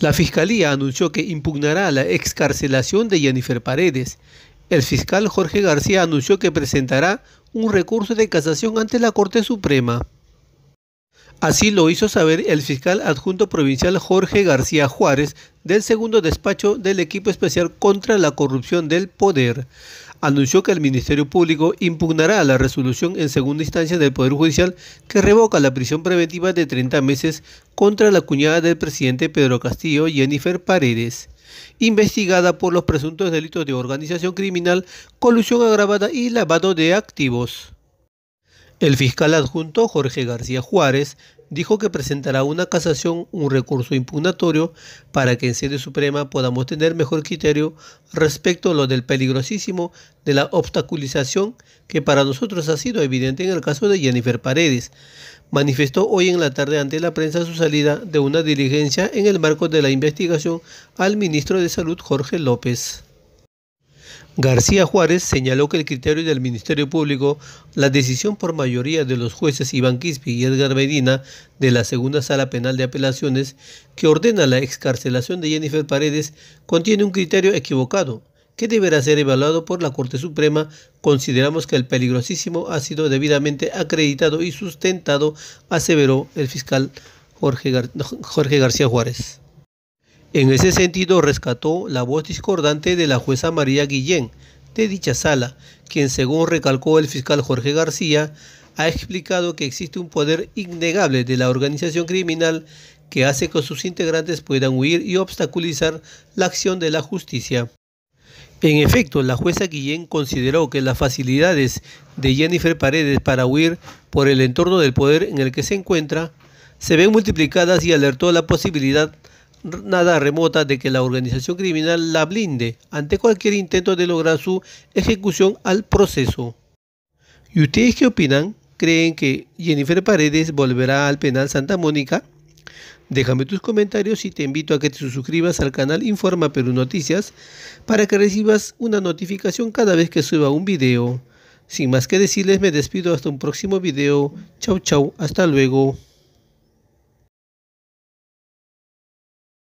La Fiscalía anunció que impugnará la excarcelación de Jennifer Paredes. El fiscal Jorge García anunció que presentará un recurso de casación ante la Corte Suprema. Así lo hizo saber el fiscal adjunto provincial Jorge García Juárez del segundo despacho del equipo especial contra la corrupción del poder anunció que el Ministerio Público impugnará la resolución en segunda instancia del Poder Judicial que revoca la prisión preventiva de 30 meses contra la cuñada del presidente Pedro Castillo, Jennifer Paredes, investigada por los presuntos delitos de organización criminal, colusión agravada y lavado de activos. El fiscal adjunto Jorge García Juárez dijo que presentará una casación, un recurso impugnatorio, para que en sede suprema podamos tener mejor criterio respecto a lo del peligrosísimo de la obstaculización que para nosotros ha sido evidente en el caso de Jennifer Paredes. Manifestó hoy en la tarde ante la prensa su salida de una diligencia en el marco de la investigación al ministro de Salud Jorge López. García Juárez señaló que el criterio del Ministerio Público, la decisión por mayoría de los jueces Iván Quispi y Edgar Medina de la Segunda Sala Penal de Apelaciones, que ordena la excarcelación de Jennifer Paredes, contiene un criterio equivocado, que deberá ser evaluado por la Corte Suprema. Consideramos que el peligrosísimo ha sido debidamente acreditado y sustentado, aseveró el fiscal Jorge, Jorge García Juárez. En ese sentido, rescató la voz discordante de la jueza María Guillén de dicha sala, quien, según recalcó el fiscal Jorge García, ha explicado que existe un poder innegable de la organización criminal que hace que sus integrantes puedan huir y obstaculizar la acción de la justicia. En efecto, la jueza Guillén consideró que las facilidades de Jennifer Paredes para huir por el entorno del poder en el que se encuentra se ven multiplicadas y alertó la posibilidad de nada remota de que la organización criminal la blinde ante cualquier intento de lograr su ejecución al proceso. ¿Y ustedes qué opinan? ¿Creen que Jennifer Paredes volverá al penal Santa Mónica? Déjame tus comentarios y te invito a que te suscribas al canal Informa Perú Noticias para que recibas una notificación cada vez que suba un video. Sin más que decirles, me despido hasta un próximo video. Chau chau, hasta luego.